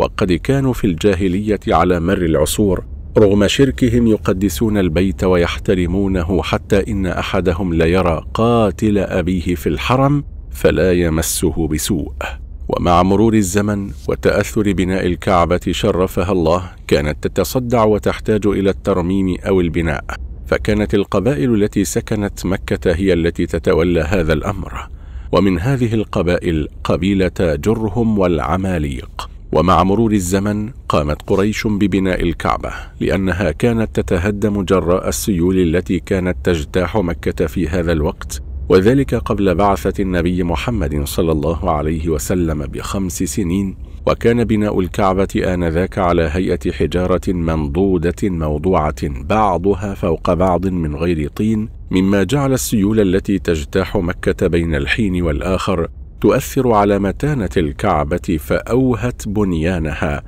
وقد كانوا في الجاهلية على مر العصور رغم شركهم يقدسون البيت ويحترمونه حتى إن أحدهم ليرى قاتل أبيه في الحرم فلا يمسه بسوء ومع مرور الزمن وتأثر بناء الكعبة شرفها الله كانت تتصدع وتحتاج إلى الترميم أو البناء فكانت القبائل التي سكنت مكة هي التي تتولى هذا الأمر ومن هذه القبائل قبيلة جرهم والعماليق ومع مرور الزمن قامت قريش ببناء الكعبة لأنها كانت تتهدم جراء السيول التي كانت تجتاح مكة في هذا الوقت وذلك قبل بعثة النبي محمد صلى الله عليه وسلم بخمس سنين وكان بناء الكعبة آنذاك على هيئة حجارة منضودة موضوعة بعضها فوق بعض من غير طين مما جعل السيول التي تجتاح مكة بين الحين والآخر تؤثر على متانه الكعبه فاوهت بنيانها